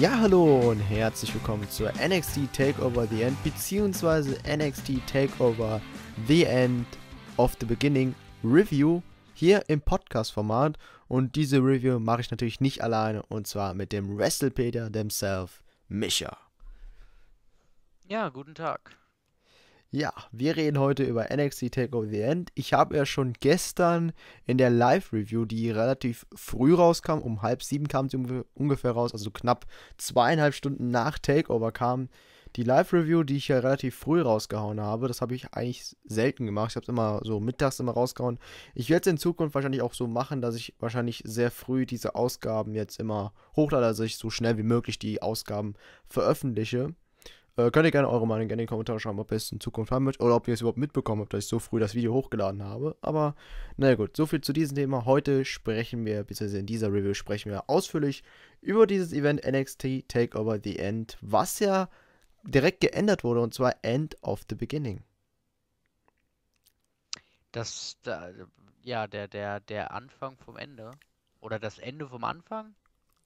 Ja, hallo und herzlich willkommen zur NXT Takeover The End beziehungsweise NXT Takeover The End of the Beginning Review hier im Podcast-Format und diese Review mache ich natürlich nicht alleine und zwar mit dem Wrestlepedia themselves, Misha. Ja, guten Tag. Ja, wir reden heute über NXT Takeover The End. Ich habe ja schon gestern in der Live-Review, die relativ früh rauskam, um halb sieben kam sie ungefähr raus, also knapp zweieinhalb Stunden nach Takeover kam die Live-Review, die ich ja relativ früh rausgehauen habe. Das habe ich eigentlich selten gemacht. Ich habe es immer so mittags immer rausgehauen. Ich werde es in Zukunft wahrscheinlich auch so machen, dass ich wahrscheinlich sehr früh diese Ausgaben jetzt immer hochlade, dass ich so schnell wie möglich die Ausgaben veröffentliche. Äh, könnt ihr gerne eure Meinung in die Kommentare schreiben, ob ihr es in Zukunft haben möchtet oder ob ihr es überhaupt mitbekommen habt, dass ich so früh das Video hochgeladen habe. Aber naja gut, soviel zu diesem Thema. Heute sprechen wir, beziehungsweise in dieser Review sprechen wir ausführlich über dieses Event NXT Takeover The End, was ja direkt geändert wurde und zwar End of the Beginning. Das, da, ja, der, der, der Anfang vom Ende. Oder das Ende vom Anfang?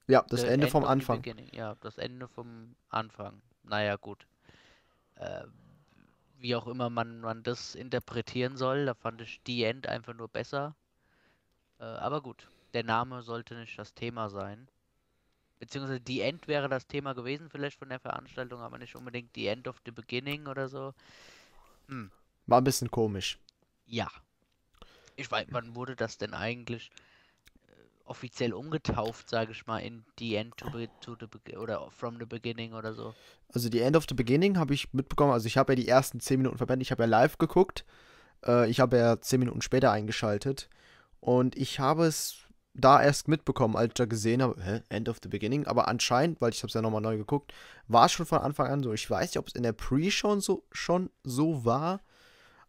Ja, das Ende, Ende vom Anfang. Ja, das Ende vom Anfang naja, gut. Äh, wie auch immer man, man das interpretieren soll, da fand ich die End einfach nur besser. Äh, aber gut, der Name sollte nicht das Thema sein. Beziehungsweise die End wäre das Thema gewesen, vielleicht von der Veranstaltung, aber nicht unbedingt die End of the Beginning oder so. Hm. War ein bisschen komisch. Ja. Ich weiß, wann wurde das denn eigentlich? offiziell umgetauft, sage ich mal, in The End to, be, to the oder From the Beginning oder so. Also The End of the Beginning habe ich mitbekommen. Also ich habe ja die ersten 10 Minuten verwendet. Ich habe ja live geguckt. Äh, ich habe ja 10 Minuten später eingeschaltet. Und ich habe es da erst mitbekommen, als ich da gesehen habe, hä, End of the Beginning. Aber anscheinend, weil ich habe es ja nochmal neu geguckt, war es schon von Anfang an so. Ich weiß nicht, ob es in der Pre-Show so, schon so war.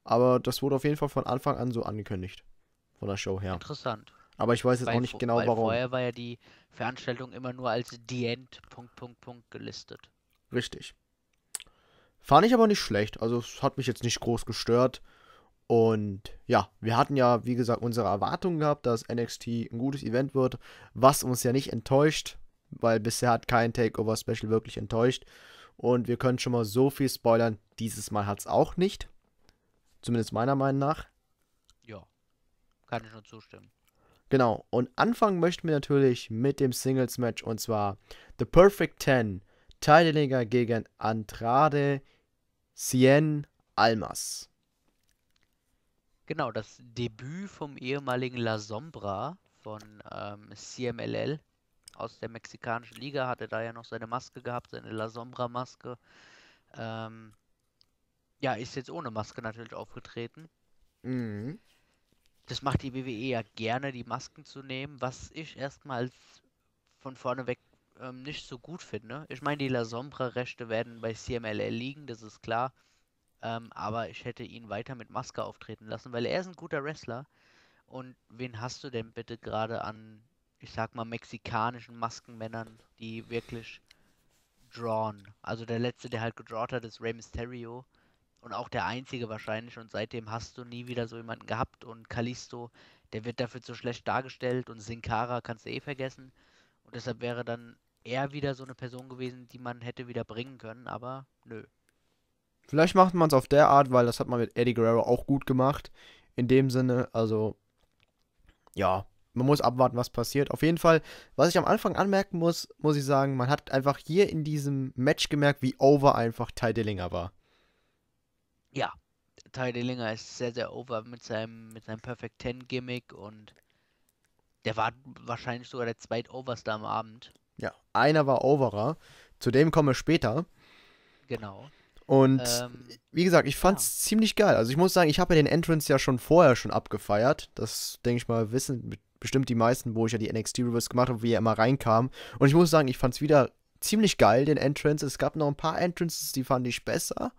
Aber das wurde auf jeden Fall von Anfang an so angekündigt. Von der Show her. Interessant. Aber ich weiß jetzt weil, auch nicht genau warum. Vorher war ja die Veranstaltung immer nur als The End Punkt, Punkt, Punkt gelistet. Richtig. Fand ich aber nicht schlecht. Also es hat mich jetzt nicht groß gestört. Und ja, wir hatten ja, wie gesagt, unsere Erwartungen gehabt, dass NXT ein gutes Event wird, was uns ja nicht enttäuscht, weil bisher hat kein Takeover-Special wirklich enttäuscht. Und wir können schon mal so viel spoilern, dieses Mal hat es auch nicht. Zumindest meiner Meinung nach. Ja, kann ich nur zustimmen. Genau, und anfangen möchten wir natürlich mit dem Singles-Match und zwar The Perfect Ten, Teilnehmer gegen Andrade Cien Almas. Genau, das Debüt vom ehemaligen La Sombra von ähm, CMLL aus der mexikanischen Liga, hatte da ja noch seine Maske gehabt, seine La Sombra-Maske. Ähm, ja, ist jetzt ohne Maske natürlich aufgetreten. Mhm das macht die WWE ja gerne, die Masken zu nehmen, was ich erstmal von vorne weg ähm, nicht so gut finde. Ich meine, die La Sombra-Rechte werden bei CMLL liegen, das ist klar. Ähm, aber ich hätte ihn weiter mit Maske auftreten lassen, weil er ist ein guter Wrestler. Und wen hast du denn bitte gerade an, ich sag mal, mexikanischen Maskenmännern, die wirklich drawn? Also der letzte, der halt gedraht hat, ist Rey Mysterio und auch der einzige wahrscheinlich. Und seitdem hast du nie wieder so jemanden gehabt. Und Kalisto, der wird dafür zu schlecht dargestellt und Sinkara kannst du eh vergessen. Und deshalb wäre dann er wieder so eine Person gewesen, die man hätte wieder bringen können, aber nö. Vielleicht macht man es auf der Art, weil das hat man mit Eddie Guerrero auch gut gemacht. In dem Sinne, also ja, man muss abwarten, was passiert. Auf jeden Fall, was ich am Anfang anmerken muss, muss ich sagen, man hat einfach hier in diesem Match gemerkt, wie over einfach Ty Dillinger war. Ja, Ty Dillinger ist sehr, sehr over mit seinem, mit seinem Perfect Ten Gimmick und der war wahrscheinlich sogar der zweitoverste am Abend. Ja, einer war overer. Zu dem komme ich später. Genau. Und ähm, wie gesagt, ich fand's ja. ziemlich geil. Also ich muss sagen, ich habe ja den Entrance ja schon vorher schon abgefeiert. Das denke ich mal wissen bestimmt die meisten, wo ich ja die NXT Reverse gemacht habe, wie er immer reinkam. Und ich muss sagen, ich fand's wieder ziemlich geil den Entrance. Es gab noch ein paar Entrances, die fand ich besser.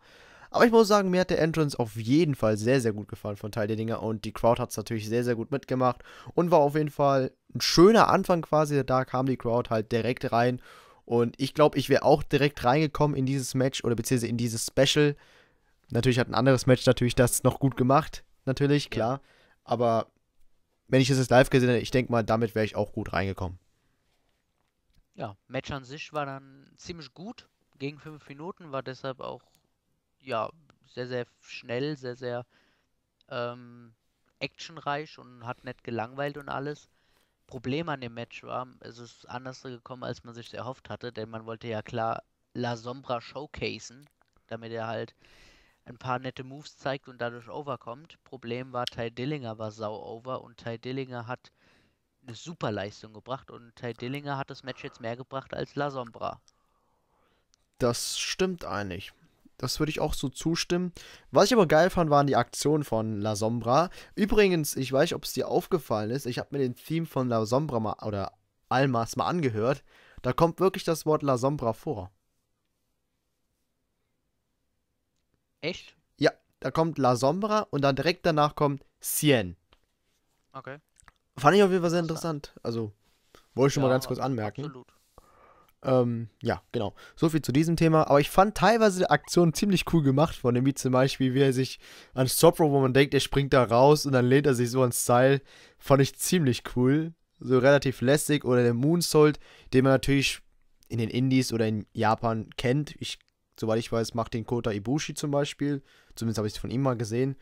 Aber ich muss sagen, mir hat der Entrance auf jeden Fall sehr, sehr gut gefallen von Teil der Dinger und die Crowd hat es natürlich sehr, sehr gut mitgemacht und war auf jeden Fall ein schöner Anfang quasi. Da kam die Crowd halt direkt rein und ich glaube, ich wäre auch direkt reingekommen in dieses Match oder beziehungsweise in dieses Special. Natürlich hat ein anderes Match natürlich das noch gut gemacht, natürlich, klar. Ja. Aber wenn ich es jetzt live gesehen hätte, ich denke mal, damit wäre ich auch gut reingekommen. Ja, Match an sich war dann ziemlich gut. Gegen fünf Minuten war deshalb auch ja, sehr, sehr schnell, sehr, sehr ähm, actionreich und hat nicht gelangweilt und alles. Problem an dem Match war, es ist anders gekommen, als man sich erhofft hatte, denn man wollte ja klar La Sombra showcasen, damit er halt ein paar nette Moves zeigt und dadurch overkommt. Problem war, Ty Dillinger war sau over und Ty Dillinger hat eine super Leistung gebracht und Ty Dillinger hat das Match jetzt mehr gebracht als La Sombra. Das stimmt eigentlich. Das würde ich auch so zustimmen. Was ich aber geil fand, waren die Aktionen von La Sombra. Übrigens, ich weiß nicht, ob es dir aufgefallen ist, ich habe mir den Theme von La Sombra mal, oder Almas mal angehört. Da kommt wirklich das Wort La Sombra vor. Echt? Ja, da kommt La Sombra und dann direkt danach kommt Cien. Okay. Fand ich auf jeden Fall sehr interessant. Also, wollte ich schon ja, mal ganz kurz anmerken. Absolut. Ähm, ja, genau. So viel zu diesem Thema. Aber ich fand teilweise die Aktion ziemlich cool gemacht von dem, wie zum Beispiel, wie er sich an Stopro, wo man denkt, er springt da raus und dann lehnt er sich so ans Seil. Fand ich ziemlich cool. So relativ lässig. Oder der Moonsault, den man natürlich in den Indies oder in Japan kennt. Ich, soweit ich weiß, macht den Kota Ibushi zum Beispiel. Zumindest habe ich es von ihm mal gesehen.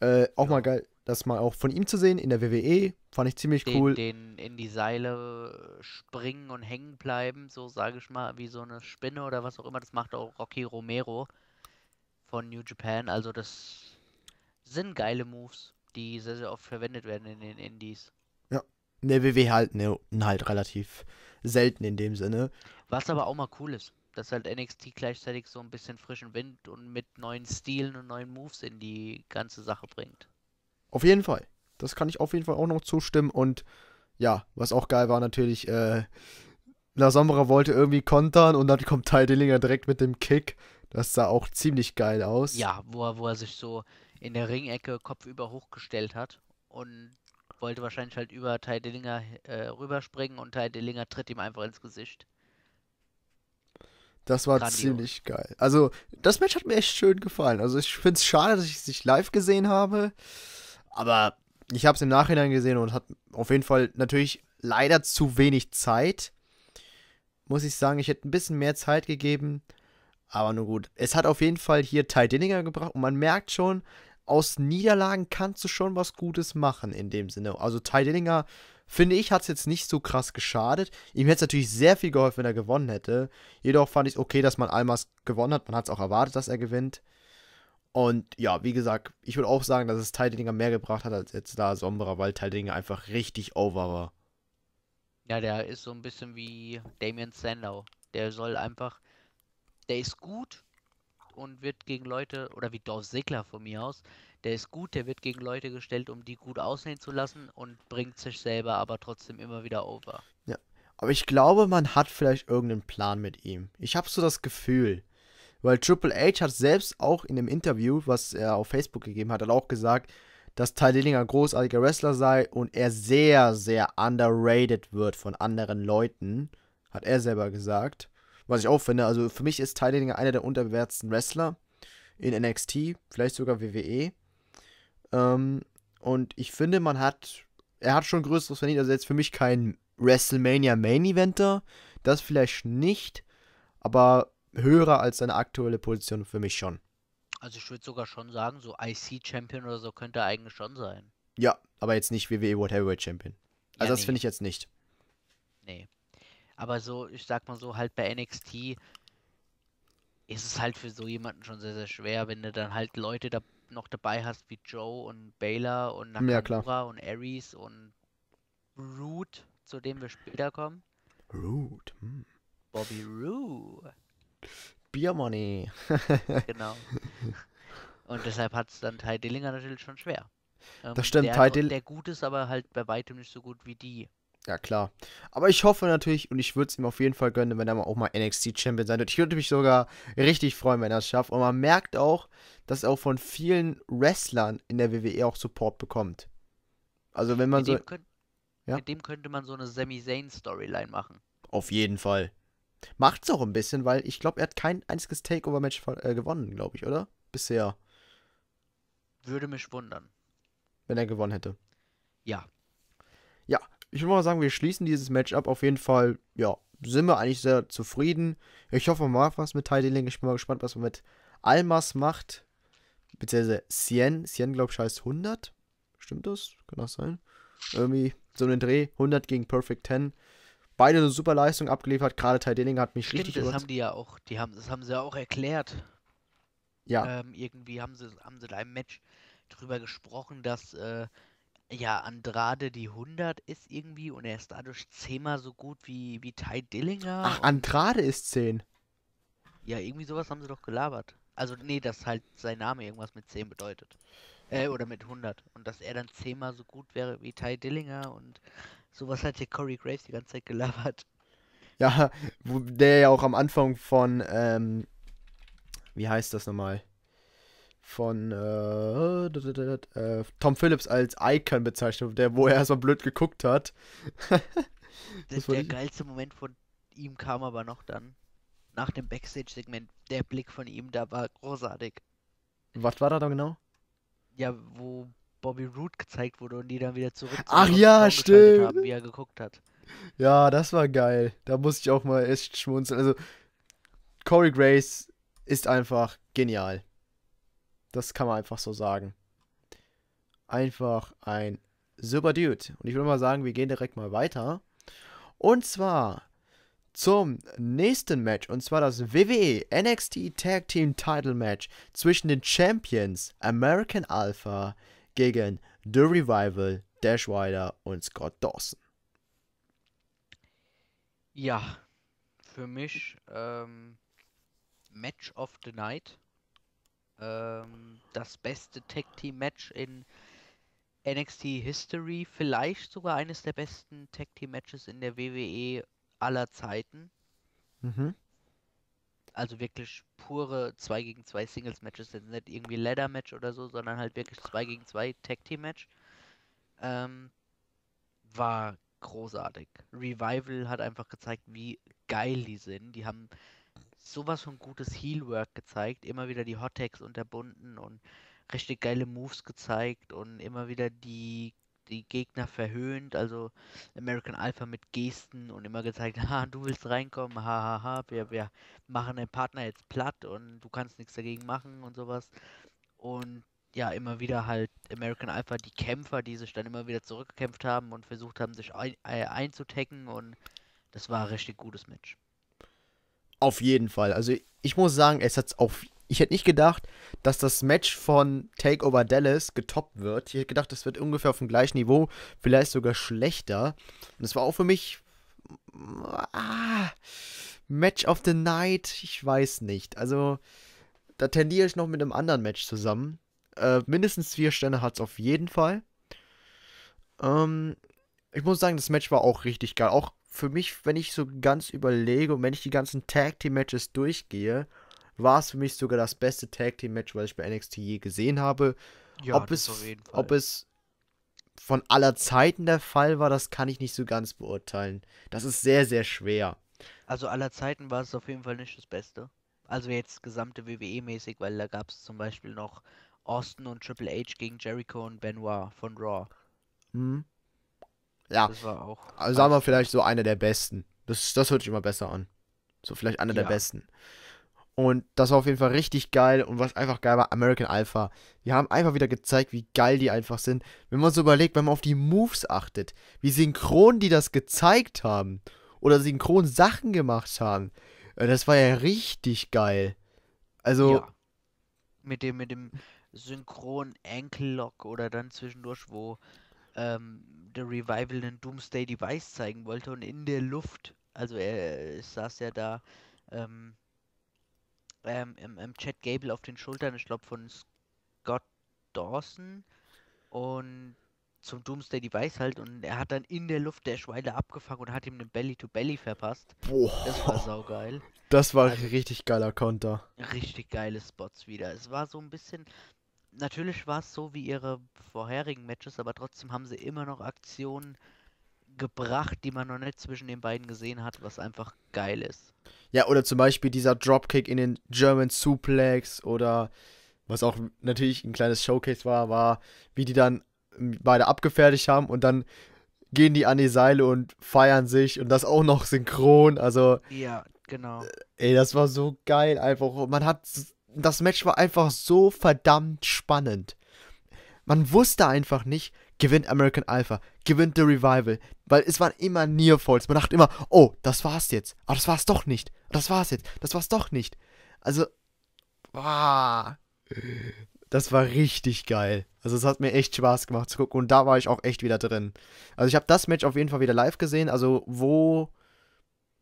Äh, auch ja. Genau. mal geil das mal auch von ihm zu sehen in der WWE. Fand ich ziemlich den, cool. Den in die Seile äh, springen und hängen bleiben, so sage ich mal, wie so eine Spinne oder was auch immer. Das macht auch Rocky Romero von New Japan. Also das sind geile Moves, die sehr, sehr oft verwendet werden in den Indies. Ja, in der WWE halt, ne, halt relativ selten in dem Sinne. Was aber auch mal cool ist, dass halt NXT gleichzeitig so ein bisschen frischen Wind und mit neuen Stilen und neuen Moves in die ganze Sache bringt. Auf jeden Fall. Das kann ich auf jeden Fall auch noch zustimmen. Und ja, was auch geil war natürlich, äh, Lasambra wollte irgendwie kontern und dann kommt Ty Dillinger direkt mit dem Kick. Das sah auch ziemlich geil aus. Ja, wo er, wo er sich so in der Ringecke kopfüber hochgestellt hat und wollte wahrscheinlich halt über Ty Dillinger äh, rüberspringen und Ty Dillinger tritt ihm einfach ins Gesicht. Das war Grandios. ziemlich geil. Also, das Match hat mir echt schön gefallen. Also, ich finde es schade, dass ich es nicht live gesehen habe. Aber ich habe es im Nachhinein gesehen und hat auf jeden Fall natürlich leider zu wenig Zeit. Muss ich sagen, ich hätte ein bisschen mehr Zeit gegeben. Aber nun gut, es hat auf jeden Fall hier Ty Dillinger gebracht und man merkt schon, aus Niederlagen kannst du schon was Gutes machen in dem Sinne. Also Ty Dillinger, finde ich, hat es jetzt nicht so krass geschadet. Ihm hätte es natürlich sehr viel geholfen, wenn er gewonnen hätte. Jedoch fand ich es okay, dass man Almas gewonnen hat. Man hat es auch erwartet, dass er gewinnt. Und ja, wie gesagt, ich würde auch sagen, dass es Teildinger mehr gebracht hat als jetzt da Sombra, weil Teildinger einfach richtig over war. Ja, der ist so ein bisschen wie Damien Sandow. Der soll einfach, der ist gut und wird gegen Leute, oder wie Dorf Sigler von mir aus, der ist gut, der wird gegen Leute gestellt, um die gut aussehen zu lassen und bringt sich selber aber trotzdem immer wieder over. Ja, aber ich glaube, man hat vielleicht irgendeinen Plan mit ihm. Ich habe so das Gefühl. Weil Triple H hat selbst auch in dem Interview, was er auf Facebook gegeben hat, hat auch gesagt, dass Ty Dillinger ein großartiger Wrestler sei und er sehr, sehr underrated wird von anderen Leuten. Hat er selber gesagt. Was ich auch finde, also für mich ist Ty Dillinger einer der unterbewertetsten Wrestler in NXT, vielleicht sogar WWE. Ähm, und ich finde, man hat, er hat schon größeres verdient, also jetzt für mich kein WrestleMania Main Eventer, das vielleicht nicht, aber höher als seine aktuelle Position für mich schon. Also ich würde sogar schon sagen, so IC-Champion oder so könnte er eigentlich schon sein. Ja, aber jetzt nicht WWE World Heavyweight Champion. Also ja, das nee. finde ich jetzt nicht. Nee. Aber so, ich sag mal so, halt bei NXT ist es halt für so jemanden schon sehr, sehr schwer, wenn du dann halt Leute da noch dabei hast wie Joe und Baylor und Nakamura ja, und Aries und Root, zu dem wir später kommen. Root. Hm. Bobby Root. Money. genau. Und deshalb hat es dann Ty Dillinger natürlich schon schwer. Ähm, das stimmt, der, Ty Dillinger. Der gut ist, aber halt bei weitem nicht so gut wie die. Ja, klar. Aber ich hoffe natürlich und ich würde es ihm auf jeden Fall gönnen, wenn er mal auch mal NXT-Champion sein wird. Ich würde mich sogar richtig freuen, wenn er es schafft. Und man merkt auch, dass er auch von vielen Wrestlern in der WWE auch Support bekommt. Also wenn man mit so. Dem könnt, ja? Mit dem könnte man so eine Sami Zayn-Storyline machen. Auf jeden Fall. Macht's auch ein bisschen, weil ich glaube, er hat kein einziges Takeover-Match äh, gewonnen, glaube ich, oder? Bisher. Würde mich wundern. Wenn er gewonnen hätte. Ja. Ja, ich würde mal sagen, wir schließen dieses Match ab. Auf jeden Fall, ja, sind wir eigentlich sehr zufrieden. Ich hoffe, man macht was mit Ty Ich bin mal gespannt, was man mit Almas macht. Beziehungsweise Sien. Sien, glaube ich, heißt 100. Stimmt das? Kann das sein? Irgendwie so einen Dreh. 100 gegen Perfect 10 beide eine super Leistung abgeliefert. Gerade Ty Dilling hat mich Stimmt, richtig das haben die ja auch, die haben, das haben sie ja auch erklärt. Ja. Ähm, irgendwie haben sie, haben sie da im Match drüber gesprochen, dass äh, ja Andrade die 100 ist irgendwie und er ist dadurch zehnmal so gut wie, wie Ty Dillinger. Ach, Andrade ist 10. Ja, irgendwie sowas haben sie doch gelabert. Also, nee, dass halt sein Name irgendwas mit 10 bedeutet. Äh, oder mit 100. Und dass er dann zehnmal so gut wäre wie Ty Dillinger und Sowas hat hier Corey Graves die ganze Zeit gelabert. Ja, der ja auch am Anfang von, ähm, wie heißt das nochmal? Von äh, äh Tom Phillips als Icon bezeichnet, der wo er erstmal blöd geguckt hat. das der geilste Moment von ihm kam aber noch dann. Nach dem Backstage-Segment, der Blick von ihm da war großartig. Was war da da genau? Ja, wo Bobby Root gezeigt wurde und die dann wieder zurück. Ach ja, stimmt. Haben, wie er geguckt hat. Ja, das war geil. Da musste ich auch mal echt schmunzeln. Also, Corey Grace ist einfach genial. Das kann man einfach so sagen. Einfach ein super Dude. Und ich würde mal sagen, wir gehen direkt mal weiter. Und zwar zum nächsten Match. Und zwar das WWE NXT Tag Team Title Match zwischen den Champions American Alpha gegen The Revival, Dash Ryder und Scott Dawson. Ja, für mich ähm, Match of the Night. Ähm, das beste Tag Team Match in NXT History. Vielleicht sogar eines der besten Tag Team Matches in der WWE aller Zeiten. Mhm also wirklich pure 2 gegen 2 Singles Matches, jetzt nicht irgendwie Ladder Match oder so, sondern halt wirklich 2 gegen 2 Tag Team Match. Ähm, war großartig. Revival hat einfach gezeigt, wie geil die sind. Die haben sowas von gutes Heelwork gezeigt, immer wieder die Hot Tags unterbunden und richtig geile Moves gezeigt und immer wieder die die Gegner verhöhnt, also American Alpha mit Gesten und immer gezeigt, ha, du willst reinkommen, hahaha, ha, ha, wir, wir machen den Partner jetzt platt und du kannst nichts dagegen machen und sowas. Und ja, immer wieder halt American Alpha, die Kämpfer, die sich dann immer wieder zurückgekämpft haben und versucht haben, sich ein, äh, einzutecken und das war ein richtig gutes Match. Auf jeden Fall. Also ich muss sagen, es hat auf ich hätte nicht gedacht, dass das Match von Takeover Dallas getoppt wird. Ich hätte gedacht, das wird ungefähr auf dem gleichen Niveau, vielleicht sogar schlechter. Und es war auch für mich. Ah, Match of the Night, ich weiß nicht. Also, da tendiere ich noch mit einem anderen Match zusammen. Äh, mindestens vier Sterne hat es auf jeden Fall. Ähm, ich muss sagen, das Match war auch richtig geil. Auch für mich, wenn ich so ganz überlege und wenn ich die ganzen Tag Team Matches durchgehe, war es für mich sogar das beste Tag Team Match, was ich bei NXT je gesehen habe. Ja, ob, es, ob es von aller Zeiten der Fall war, das kann ich nicht so ganz beurteilen. Das ist sehr, sehr schwer. Also aller Zeiten war es auf jeden Fall nicht das Beste. Also jetzt gesamte WWE-mäßig, weil da gab es zum Beispiel noch Austin und Triple H gegen Jericho und Benoit von Raw. Mhm. Ja. Das war auch. Also sagen wir vielleicht so einer der besten. Das, das hört sich immer besser an. So vielleicht einer ja. der besten. Und das war auf jeden Fall richtig geil. Und was einfach geil war, American Alpha. Die haben einfach wieder gezeigt, wie geil die einfach sind. Wenn man so überlegt, wenn man auf die Moves achtet, wie synchron die das gezeigt haben. Oder synchron Sachen gemacht haben. Äh, das war ja richtig geil. Also. Ja. Mit dem, mit dem synchron Ankle-Lock oder dann zwischendurch, wo ähm, der Revival einen Doomsday Device zeigen wollte und in der Luft, also er, saß ja da, ähm, ähm, im, im Chat Gable auf den Schultern, ich glaube von Scott Dawson und zum Doomsday Device halt und er hat dann in der Luft der Schweine abgefangen und hat ihm den Belly to Belly verpasst. Boah. Das war saugeil. Das war also, richtig geiler Konter. Richtig geile Spots wieder. Es war so ein bisschen natürlich war es so wie ihre vorherigen Matches, aber trotzdem haben sie immer noch Aktionen gebracht, die man noch nicht zwischen den beiden gesehen hat, was einfach geil ist. Ja, oder zum Beispiel dieser Dropkick in den German Suplex oder was auch natürlich ein kleines Showcase war, war, wie die dann ähm, beide abgefertigt haben und dann gehen die an die Seile und feiern sich und das auch noch synchron. Also. Ja, genau. Äh, ey, das war so geil einfach. Man hat. Das Match war einfach so verdammt spannend. Man wusste einfach nicht, gewinnt American Alpha, gewinnt The Revival, weil es waren immer Nearfalls. Man dachte immer, oh, das war's jetzt. Aber das war's doch nicht. Das war's jetzt. Das war's doch nicht. Also, wow. Das war richtig geil. Also es hat mir echt Spaß gemacht zu gucken und da war ich auch echt wieder drin. Also ich habe das Match auf jeden Fall wieder live gesehen. Also wo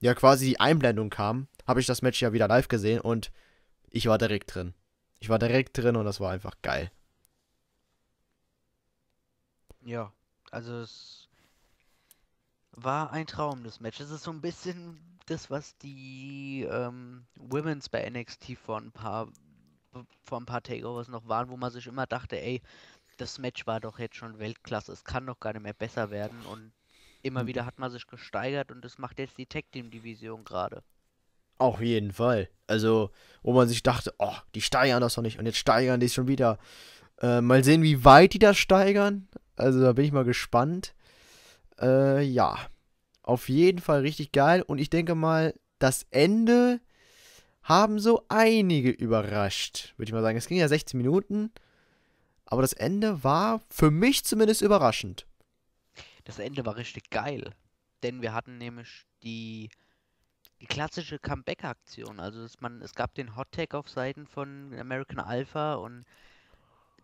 ja quasi die Einblendung kam, habe ich das Match ja wieder live gesehen und ich war direkt drin. Ich war direkt drin und das war einfach geil. Ja, also es war ein Traum, das Match. Es ist so ein bisschen das, was die ähm, Women's bei NXT vor ein paar vor ein paar Takeovers noch waren, wo man sich immer dachte, ey, das Match war doch jetzt schon Weltklasse, es kann doch gar nicht mehr besser werden und immer hm. wieder hat man sich gesteigert und das macht jetzt die Tag Team Division gerade. Auf jeden Fall. Also, wo man sich dachte, oh, die steigern das doch nicht und jetzt steigern die schon wieder. Äh, mal sehen, wie weit die das steigern. Also da bin ich mal gespannt. Äh, ja, auf jeden Fall richtig geil. Und ich denke mal, das Ende haben so einige überrascht, würde ich mal sagen. Es ging ja 16 Minuten, aber das Ende war für mich zumindest überraschend. Das Ende war richtig geil, denn wir hatten nämlich die, die klassische Comeback-Aktion. Also man, es gab den Hot-Tag auf Seiten von American Alpha und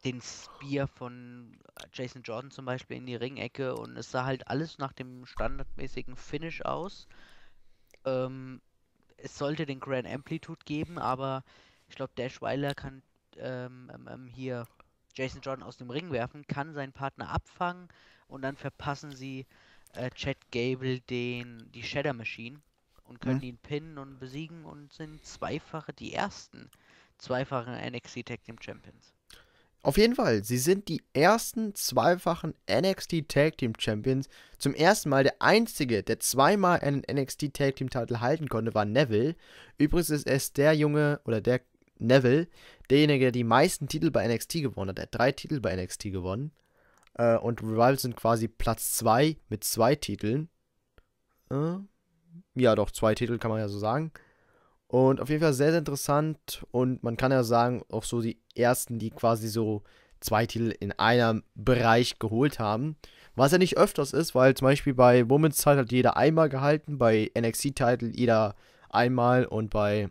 den Spear von äh, Jason Jordan zum Beispiel in die Ringecke und es sah halt alles nach dem standardmäßigen Finish aus. Ähm, es sollte den Grand Amplitude geben, aber ich glaube, Dash Weiler kann ähm, ähm, ähm, hier Jason Jordan aus dem Ring werfen, kann seinen Partner abfangen und dann verpassen sie äh, Chad Gable den, die Shadow Machine und können mhm. ihn pinnen und besiegen und sind zweifache die ersten zweifachen NXT Tag Team Champions. Auf jeden Fall, sie sind die ersten zweifachen NXT Tag Team Champions. Zum ersten Mal der einzige, der zweimal einen NXT Tag Team Titel halten konnte, war Neville. Übrigens ist es der Junge oder der Neville, derjenige, der die meisten Titel bei NXT gewonnen hat. Er hat drei Titel bei NXT gewonnen. Äh, und Revival sind quasi Platz 2 mit zwei Titeln. Äh, ja, doch, zwei Titel kann man ja so sagen. Und auf jeden Fall sehr, sehr interessant. Und man kann ja sagen, auch so die ersten, die quasi so zwei Titel in einem Bereich geholt haben. Was ja nicht öfters ist, weil zum Beispiel bei Women's Title hat jeder einmal gehalten, bei NXT Title jeder einmal und bei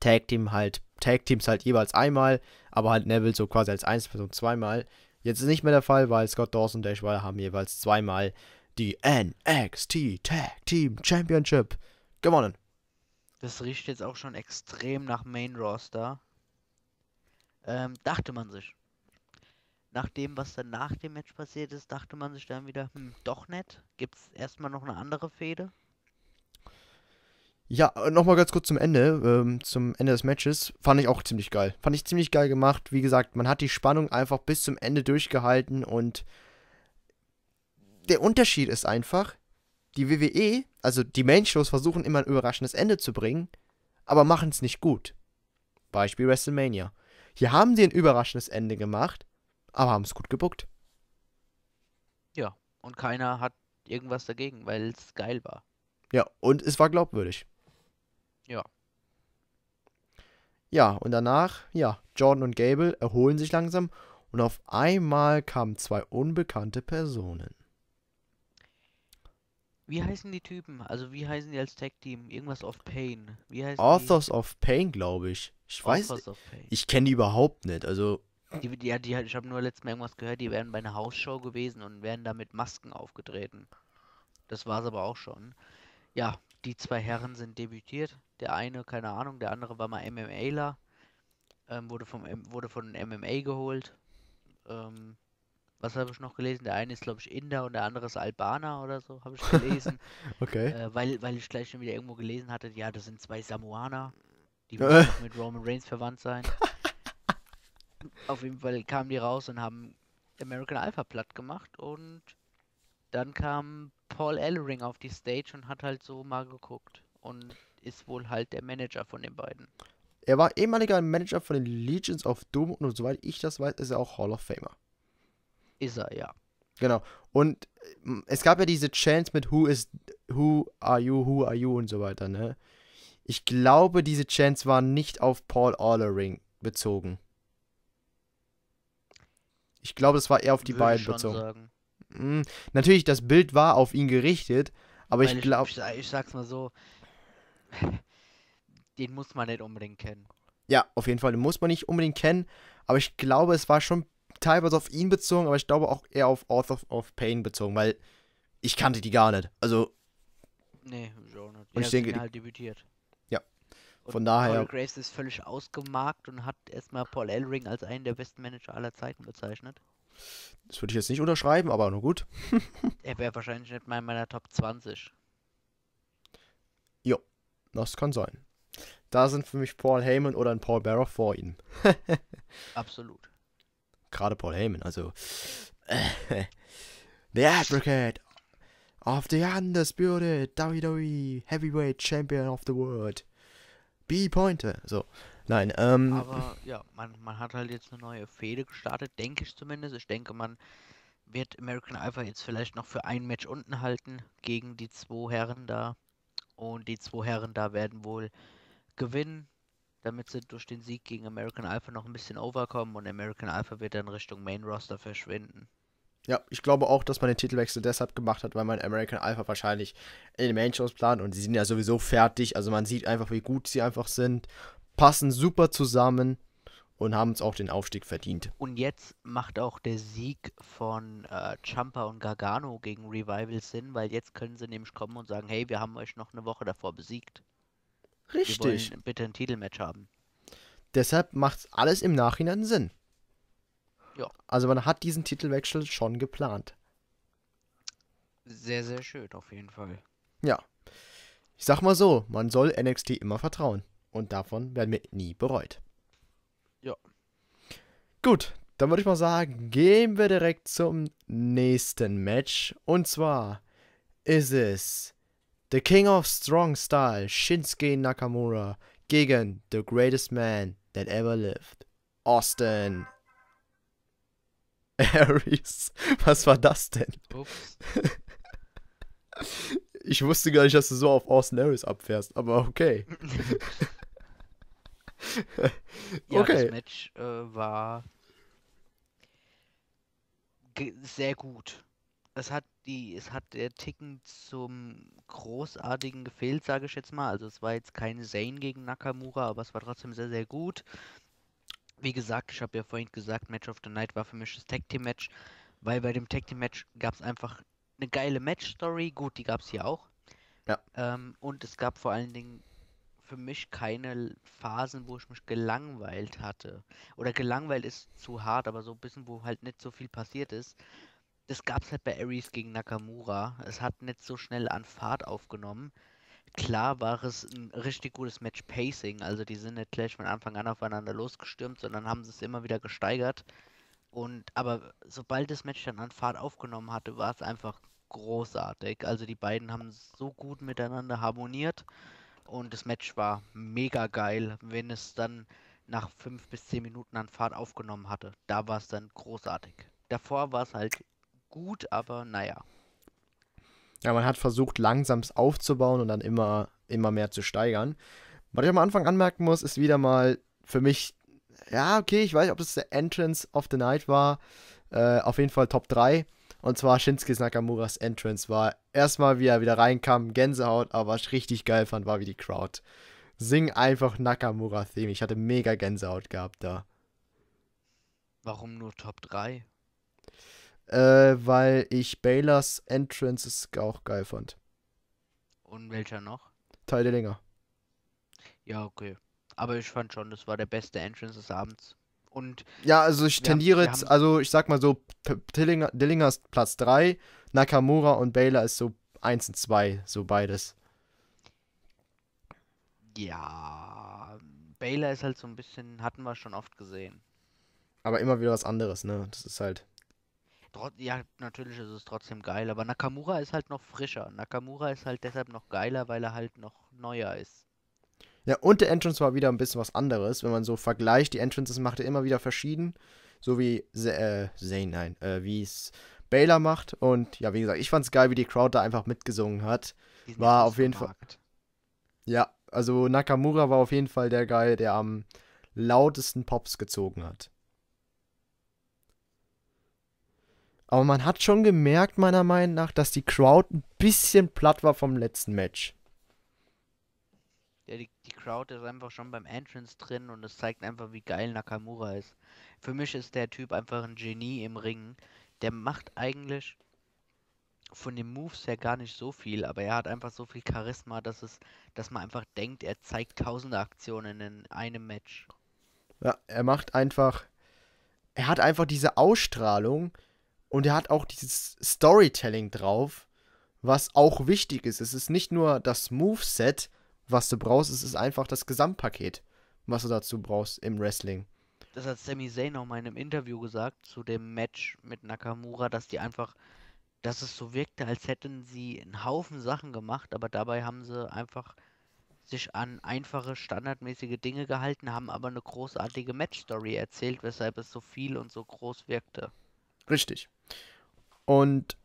Tag Team halt, Tag Teams halt jeweils einmal, aber halt Neville so quasi als Einzelperson zweimal. Jetzt ist nicht mehr der Fall, weil Scott Dawson und Dash Wilder haben jeweils zweimal die NXT Tag Team Championship gewonnen. Das riecht jetzt auch schon extrem nach Main Roster. Ähm, dachte man sich. Nach dem, was dann nach dem Match passiert ist, dachte man sich dann wieder, hm, doch nett. Gibt's erstmal noch eine andere Fehde? Ja, nochmal ganz kurz zum Ende, ähm, zum Ende des Matches. Fand ich auch ziemlich geil. Fand ich ziemlich geil gemacht. Wie gesagt, man hat die Spannung einfach bis zum Ende durchgehalten und der Unterschied ist einfach, die WWE, also die Main-Shows, versuchen immer ein überraschendes Ende zu bringen, aber machen es nicht gut. Beispiel WrestleMania. Hier haben sie ein überraschendes Ende gemacht, aber haben es gut gebuckt. Ja, und keiner hat irgendwas dagegen, weil es geil war. Ja, und es war glaubwürdig. Ja. Ja, und danach, ja, Jordan und Gable erholen sich langsam und auf einmal kamen zwei unbekannte Personen. Wie heißen die Typen? Also wie heißen die als Tag Team? Irgendwas of Pain. Wie heißen Authors die? of Pain, glaube ich. Ich Authors weiß. Ich kenne die überhaupt nicht. Also. Die, die, die, ich habe nur letztes Mal irgendwas gehört, die wären bei einer Hausshow gewesen und wären da mit Masken aufgetreten. Das war es aber auch schon. Ja, die zwei Herren sind debütiert. Der eine, keine Ahnung, der andere war mal MMAler. Ähm, wurde, vom, wurde von MMA geholt. Ähm, was habe ich noch gelesen? Der eine ist, glaube ich, Inder und der andere ist Albaner oder so, habe ich gelesen. okay. Äh, weil, weil ich gleich schon wieder irgendwo gelesen hatte, ja, das sind zwei Samoaner. Die müssen mit Roman Reigns verwandt sein. Auf jeden Fall kamen die raus und haben American Alpha platt gemacht und dann kam Paul Ellering auf die Stage und hat halt so mal geguckt und ist wohl halt der Manager von den beiden. Er war ehemaliger Manager von den Legions of Doom und soweit ich das weiß, ist er auch Hall of Famer. Ist er, ja. Genau. Und äh, es gab ja diese Chance mit Who is Who are you, who are you und so weiter, ne? Ich glaube, diese Chance war nicht auf Paul Allering bezogen. Ich glaube, es war eher auf die Würde beiden bezogen. Mhm. Natürlich, das Bild war auf ihn gerichtet, aber ich, ich glaube. Ich, ich sag's mal so. den muss man nicht unbedingt kennen. Ja, auf jeden Fall, den muss man nicht unbedingt kennen, aber ich glaube, es war schon teilweise auf ihn bezogen, aber ich glaube auch eher auf Auth of, of Pain bezogen, weil ich kannte die gar nicht. Also. Nee, ich auch nicht. Die und ich denke. Halt debütiert. Ja. Und Von daher. Paul Graves ist völlig ausgemarkt und hat erstmal Paul Elring als einen der besten Manager aller Zeiten bezeichnet. Das würde ich jetzt nicht unterschreiben, aber nur gut. er wäre wahrscheinlich nicht mal in meiner Top 20. Jo, das kann sein. Da sind für mich Paul Heyman oder ein Paul Barrow vor ihm. Absolut gerade Paul Heyman, also. The Advocate of the Undisputed WWE Heavyweight Champion of the World. B. Pointer. So. Nein, ähm. Aber ja, man, man hat halt jetzt eine neue Fehde gestartet, denke ich zumindest. Ich denke, man wird American Alpha jetzt vielleicht noch für ein Match unten halten gegen die zwei Herren da. Und die zwei Herren da werden wohl gewinnen damit sie durch den Sieg gegen American Alpha noch ein bisschen overkommen und American Alpha wird dann Richtung Main Roster verschwinden. Ja, ich glaube auch, dass man den Titelwechsel deshalb gemacht hat, weil man American Alpha wahrscheinlich in den Main Shows plant und sie sind ja sowieso fertig. Also man sieht einfach, wie gut sie einfach sind, passen super zusammen und haben uns auch den Aufstieg verdient. Und jetzt macht auch der Sieg von äh, Champa und Gargano gegen Revival Sinn, weil jetzt können sie nämlich kommen und sagen, hey, wir haben euch noch eine Woche davor besiegt. Richtig. Wir wollen bitte ein Titelmatch haben. Deshalb macht alles im Nachhinein Sinn. Ja. Also man hat diesen Titelwechsel schon geplant. Sehr, sehr schön, auf jeden Fall. Ja. Ich sag mal so, man soll NXT immer vertrauen. Und davon werden wir nie bereut. Ja. Gut, dann würde ich mal sagen, gehen wir direkt zum nächsten Match. Und zwar ist es The King of Strong Style, Shinsuke Nakamura, gegen The Greatest Man That Ever Lived, Austin Aries. Was war das denn? Ups. Ich wusste gar nicht, dass du so auf Austin Aries abfährst, aber okay. ja, okay. das Match äh, war sehr gut. Es hat die, es hat der Ticken zum Großartigen gefehlt, sage ich jetzt mal. Also es war jetzt kein Zane gegen Nakamura, aber es war trotzdem sehr, sehr gut. Wie gesagt, ich habe ja vorhin gesagt, Match of the Night war für mich das Tag Team Match, weil bei dem Tag Team Match gab es einfach eine geile Match-Story. Gut, die gab es hier auch. Ja. Ähm, und es gab vor allen Dingen für mich keine Phasen, wo ich mich gelangweilt hatte. Oder gelangweilt ist zu hart, aber so ein bisschen, wo halt nicht so viel passiert ist das gab es halt bei Ares gegen Nakamura. Es hat nicht so schnell an Fahrt aufgenommen. Klar war es ein richtig gutes Match-Pacing, also die sind nicht gleich von Anfang an aufeinander losgestürmt, sondern haben es immer wieder gesteigert. Und aber sobald das Match dann an Fahrt aufgenommen hatte, war es einfach großartig. Also die beiden haben so gut miteinander harmoniert und das Match war mega geil, wenn es dann nach fünf bis zehn Minuten an Fahrt aufgenommen hatte. Da war es dann großartig davor war es halt gut, aber naja. Ja, man hat versucht, langsames aufzubauen und dann immer, immer mehr zu steigern. Was ich am Anfang anmerken muss, ist wieder mal für mich, ja, okay, ich weiß nicht, ob es der Entrance of the Night war. Äh, auf jeden Fall Top 3. Und zwar Shinsuke Nakamuras Entrance war erstmal, wie er wieder reinkam, Gänsehaut, aber was ich richtig geil fand, war wie die Crowd. Sing einfach Nakamura-Theme. Ich hatte mega Gänsehaut gehabt da. Warum nur Top 3? äh, weil ich Baylors Entrance auch geil fand. Und welcher noch? Teil der Länger. Ja, okay. Aber ich fand schon, das war der beste Entrance des Abends. Und ja, also ich tendiere jetzt, also ich sag mal so, Dillinger, Dillinger ist Platz 3, Nakamura und Baylor ist so 1 und 2, so beides. Ja, Baylor ist halt so ein bisschen, hatten wir schon oft gesehen. Aber immer wieder was anderes, ne? Das ist halt ja, natürlich ist es trotzdem geil, aber Nakamura ist halt noch frischer. Nakamura ist halt deshalb noch geiler, weil er halt noch neuer ist. Ja, und der Entrance war wieder ein bisschen was anderes, wenn man so vergleicht. Die Entrances macht er immer wieder verschieden, so wie äh, Zane, nein, äh, wie es Baylor macht. Und ja, wie gesagt, ich fand es geil, wie die Crowd da einfach mitgesungen hat. war auf jeden Fall. Ja, also Nakamura war auf jeden Fall der Geil, der am lautesten Pops gezogen hat. Aber man hat schon gemerkt, meiner Meinung nach, dass die Crowd ein bisschen platt war vom letzten Match. Ja, die, die Crowd ist einfach schon beim Entrance drin und es zeigt einfach, wie geil Nakamura ist. Für mich ist der Typ einfach ein Genie im Ring. Der macht eigentlich von den Moves her gar nicht so viel, aber er hat einfach so viel Charisma, dass es, dass man einfach denkt, er zeigt tausende Aktionen in einem Match. Ja, er macht einfach, er hat einfach diese Ausstrahlung, und er hat auch dieses Storytelling drauf, was auch wichtig ist. Es ist nicht nur das Moveset, was du brauchst, es ist einfach das Gesamtpaket, was du dazu brauchst im Wrestling. Das hat Sami Zayn auch mal in einem Interview gesagt zu dem Match mit Nakamura, dass die einfach, dass es so wirkte, als hätten sie einen Haufen Sachen gemacht, aber dabei haben sie einfach sich an einfache, standardmäßige Dinge gehalten, haben aber eine großartige Matchstory erzählt, weshalb es so viel und so groß wirkte. Richtig. Und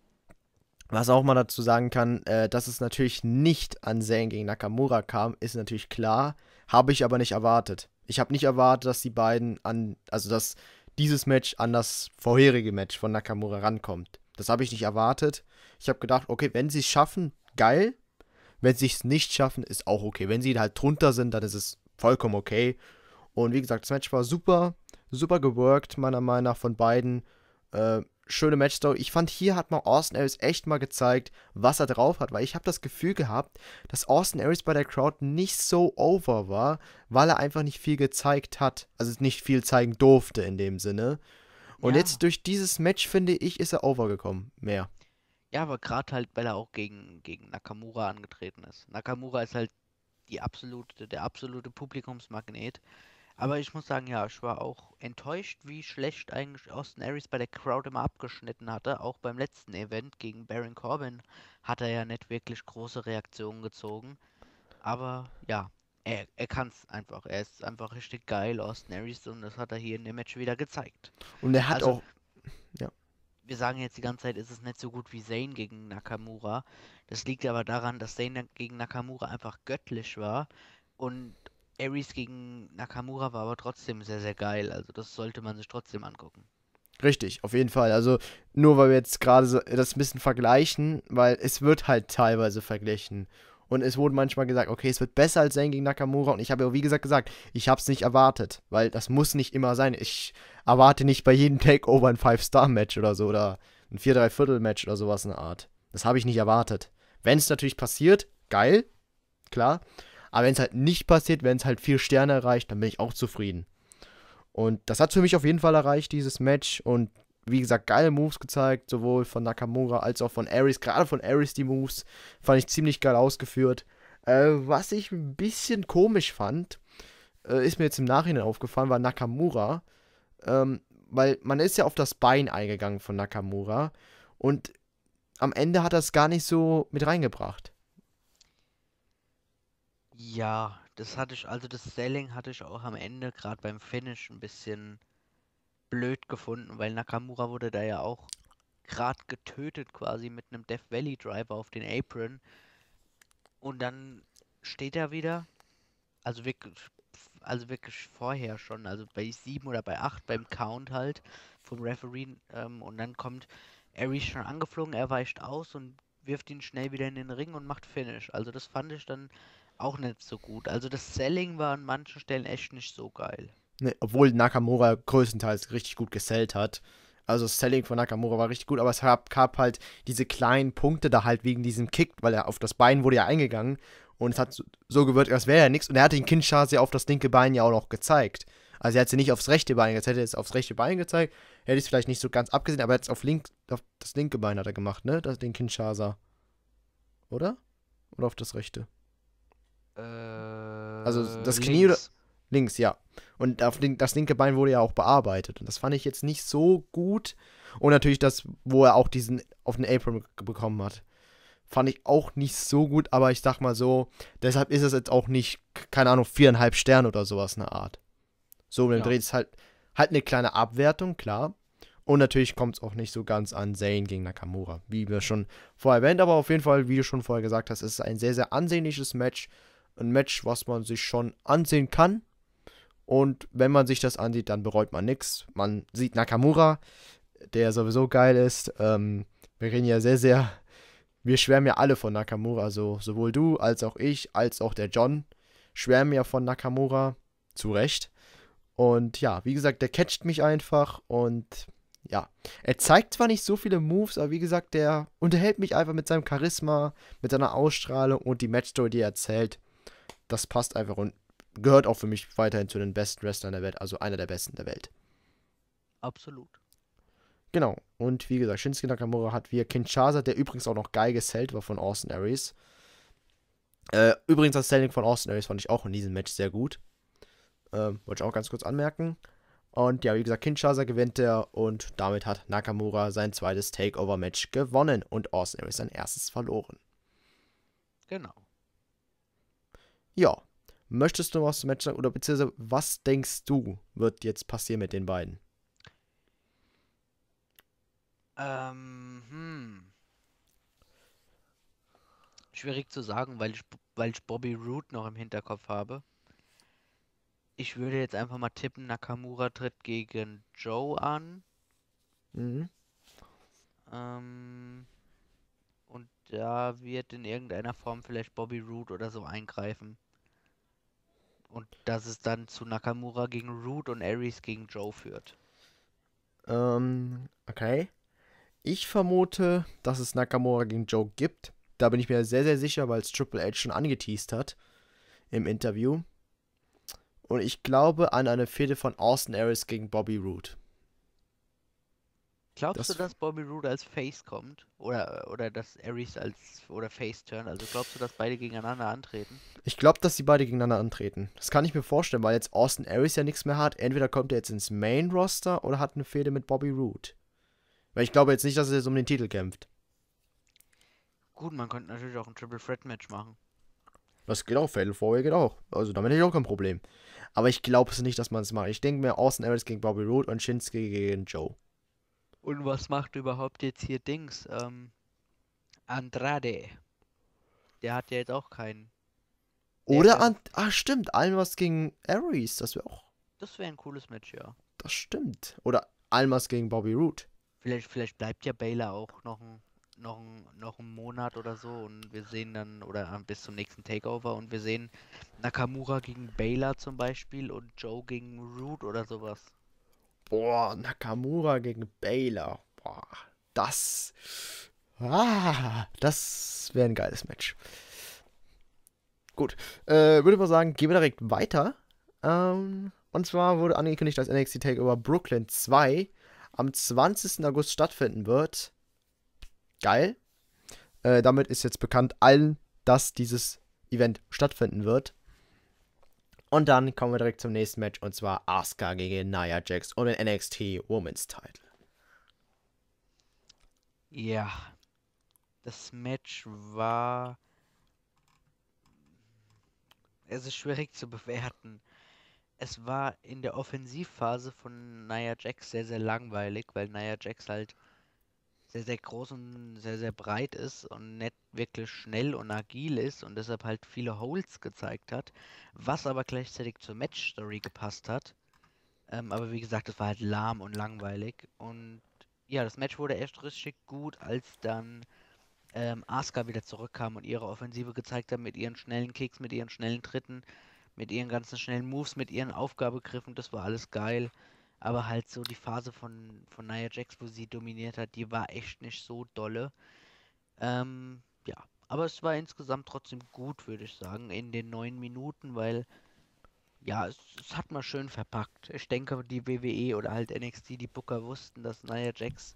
was auch mal dazu sagen kann, äh, dass es natürlich nicht an Zayn gegen Nakamura kam, ist natürlich klar, habe ich aber nicht erwartet. Ich habe nicht erwartet, dass die beiden an, also dass dieses Match an das vorherige Match von Nakamura rankommt. Das habe ich nicht erwartet. Ich habe gedacht, okay, wenn sie es schaffen, geil. Wenn sie es nicht schaffen, ist auch okay. Wenn sie halt drunter sind, dann ist es vollkommen okay. Und wie gesagt, das Match war super, super geworkt, meiner Meinung nach, von beiden. Äh, schöne Matchstory. Ich fand, hier hat man Austin Aries echt mal gezeigt, was er drauf hat, weil ich habe das Gefühl gehabt, dass Austin Aries bei der Crowd nicht so over war, weil er einfach nicht viel gezeigt hat. Also nicht viel zeigen durfte in dem Sinne. Und ja. jetzt durch dieses Match, finde ich, ist er overgekommen. Mehr. Ja, aber gerade halt, weil er auch gegen, gegen Nakamura angetreten ist. Nakamura ist halt die absolute, der absolute Publikumsmagnet. Aber ich muss sagen, ja, ich war auch enttäuscht, wie schlecht eigentlich Austin Aries bei der Crowd immer abgeschnitten hatte. Auch beim letzten Event gegen Baron Corbin hat er ja nicht wirklich große Reaktionen gezogen. Aber ja, er, er kann es einfach. Er ist einfach richtig geil, Austin Aries, und das hat er hier in dem Match wieder gezeigt. Und er hat also, auch. Ja. Wir sagen jetzt die ganze Zeit, ist es nicht so gut wie Zane gegen Nakamura. Das liegt aber daran, dass Zane gegen Nakamura einfach göttlich war und Ares gegen Nakamura war aber trotzdem sehr, sehr geil. Also das sollte man sich trotzdem angucken. Richtig, auf jeden Fall. Also nur weil wir jetzt gerade so das ein bisschen vergleichen, weil es wird halt teilweise verglichen. Und es wurde manchmal gesagt, okay, es wird besser als Zen gegen Nakamura. Und ich habe ja, wie gesagt, gesagt, ich habe es nicht erwartet. Weil das muss nicht immer sein. Ich erwarte nicht bei jedem Takeover ein 5-Star-Match oder so. Oder ein 4-3-Viertel-Match oder sowas in der Art. Das habe ich nicht erwartet. Wenn es natürlich passiert, geil, klar. Aber wenn es halt nicht passiert, wenn es halt vier Sterne erreicht, dann bin ich auch zufrieden. Und das hat für mich auf jeden Fall erreicht, dieses Match. Und wie gesagt, geile Moves gezeigt, sowohl von Nakamura als auch von Ares. Gerade von Ares die Moves fand ich ziemlich geil ausgeführt. Äh, was ich ein bisschen komisch fand, äh, ist mir jetzt im Nachhinein aufgefallen, war Nakamura. Ähm, weil man ist ja auf das Bein eingegangen von Nakamura. Und am Ende hat er es gar nicht so mit reingebracht. Ja, das hatte ich, also das Selling hatte ich auch am Ende, gerade beim Finish, ein bisschen blöd gefunden, weil Nakamura wurde da ja auch gerade getötet quasi mit einem Death Valley Driver auf den Apron. Und dann steht er wieder, also wirklich, also wirklich vorher schon, also bei 7 oder bei 8 beim Count halt vom Referee. Ähm, und dann kommt Aries schon angeflogen, er weicht aus und wirft ihn schnell wieder in den Ring und macht Finish. Also das fand ich dann auch nicht so gut. Also das Selling war an manchen Stellen echt nicht so geil. Nee, obwohl Nakamura größtenteils richtig gut gesellt hat. Also das Selling von Nakamura war richtig gut, aber es gab, halt diese kleinen Punkte da halt wegen diesem Kick, weil er auf das Bein wurde ja eingegangen und es hat so, so gewirkt, als wäre ja nichts. Und er hat den Kinshasa auf das linke Bein ja auch noch gezeigt. Also er hat sie nicht aufs rechte Bein gezeigt, hätte es aufs rechte Bein gezeigt, hätte es vielleicht nicht so ganz abgesehen, aber jetzt auf, link, auf das linke Bein hat er gemacht, ne? Das, den Kinshasa. Oder? Oder auf das rechte? also das äh, Knie oder. Links, ja. Und auf den, das linke Bein wurde ja auch bearbeitet. Und das fand ich jetzt nicht so gut. Und natürlich das, wo er auch diesen auf den Apron bekommen hat. Fand ich auch nicht so gut, aber ich sag mal so, deshalb ist es jetzt auch nicht, keine Ahnung, viereinhalb Sterne oder sowas eine Art. So, dann ja. dreht es halt, halt eine kleine Abwertung, klar. Und natürlich kommt es auch nicht so ganz an Zane gegen Nakamura, wie wir schon vorher erwähnt, aber auf jeden Fall, wie du schon vorher gesagt hast, ist es ein sehr, sehr ansehnliches Match ein Match, was man sich schon ansehen kann. Und wenn man sich das ansieht, dann bereut man nichts. Man sieht Nakamura, der sowieso geil ist. Ähm, wir reden ja sehr, sehr. Wir schwärmen ja alle von Nakamura. Also sowohl du als auch ich, als auch der John schwärmen ja von Nakamura. Zu Recht. Und ja, wie gesagt, der catcht mich einfach und ja. Er zeigt zwar nicht so viele Moves, aber wie gesagt, der unterhält mich einfach mit seinem Charisma, mit seiner Ausstrahlung und die Matchstory, die er erzählt das passt einfach und gehört auch für mich weiterhin zu den besten Wrestlern der Welt, also einer der besten der Welt. Absolut. Genau, und wie gesagt, Shinsuke Nakamura hat via Kinshasa, der übrigens auch noch geil gesellt war von Austin Aries. Äh, übrigens, das Selling von Austin Aries fand ich auch in diesem Match sehr gut. Ähm, wollte ich auch ganz kurz anmerken. Und ja, wie gesagt, Kinshasa gewinnt er und damit hat Nakamura sein zweites Takeover-Match gewonnen und Austin Aries sein erstes verloren. Genau. Ja. Möchtest du was zum Match sagen? Oder beziehungsweise, was denkst du, wird jetzt passieren mit den beiden? Ähm, hm. Schwierig zu sagen, weil ich, weil ich Bobby Root noch im Hinterkopf habe. Ich würde jetzt einfach mal tippen, Nakamura tritt gegen Joe an. Mhm. Ähm, da wird in irgendeiner Form vielleicht Bobby Roode oder so eingreifen. Und dass es dann zu Nakamura gegen Roode und Aries gegen Joe führt. Ähm, okay. Ich vermute, dass es Nakamura gegen Joe gibt. Da bin ich mir sehr, sehr sicher, weil es Triple H schon angeteased hat im Interview. Und ich glaube an eine Fehde von Austin Aries gegen Bobby Roode. Glaubst das du, dass Bobby Roode als Face kommt? Oder, oder dass Ares als oder Face turn? Also glaubst du, dass beide gegeneinander antreten? Ich glaube, dass die beide gegeneinander antreten. Das kann ich mir vorstellen, weil jetzt Austin Aries ja nichts mehr hat. Entweder kommt er jetzt ins Main-Roster oder hat eine Fehde mit Bobby Roode. Weil ich glaube jetzt nicht, dass er jetzt um den Titel kämpft. Gut, man könnte natürlich auch ein Triple Threat Match machen. Das geht auch, Fatal 4 geht auch. Also damit hätte ich auch kein Problem. Aber ich glaube es nicht, dass man es macht. Ich denke mir Austin Aries gegen Bobby Roode und Shinsuke gegen Joe. Und was macht überhaupt jetzt hier Dings? Ähm, Andrade. Der hat ja jetzt auch keinen. Oder an. Ah, stimmt. Almas gegen Aries. Das wäre auch. Das wäre ein cooles Match, ja. Das stimmt. Oder Almas gegen Bobby Root. Vielleicht, vielleicht bleibt ja Baylor auch noch ein, noch, ein, noch ein Monat oder so und wir sehen dann, oder äh, bis zum nächsten Takeover und wir sehen Nakamura gegen Baylor zum Beispiel und Joe gegen Root oder sowas. Boah, Nakamura gegen Baylor. Boah, das. Ah, das wäre ein geiles Match. Gut, äh, würde mal sagen, gehen wir direkt weiter. Ähm, und zwar wurde angekündigt, dass NXT Takeover Brooklyn 2 am 20. August stattfinden wird. Geil. Äh, damit ist jetzt bekannt allen, dass dieses Event stattfinden wird. Und dann kommen wir direkt zum nächsten Match und zwar Asuka gegen Nia Jax und den NXT Women's Title. Ja. Das Match war. Es ist schwierig zu bewerten. Es war in der Offensivphase von Nia Jax sehr, sehr langweilig, weil Nia Jax halt sehr, sehr groß und sehr, sehr breit ist und nicht wirklich schnell und agil ist und deshalb halt viele Holes gezeigt hat, was aber gleichzeitig zur Match-Story gepasst hat. Ähm, aber wie gesagt, es war halt lahm und langweilig und ja, das Match wurde erst richtig gut, als dann ähm, Asuka wieder zurückkam und ihre Offensive gezeigt hat mit ihren schnellen Kicks, mit ihren schnellen Tritten, mit ihren ganzen schnellen Moves, mit ihren Aufgabegriffen. Das war alles geil. Aber halt so die Phase von, von Nia Jax, wo sie dominiert hat, die war echt nicht so dolle. Ähm, ja, aber es war insgesamt trotzdem gut, würde ich sagen, in den neun Minuten, weil ja, es, es, hat man schön verpackt. Ich denke, die WWE oder halt NXT, die Booker wussten, dass Nia Jax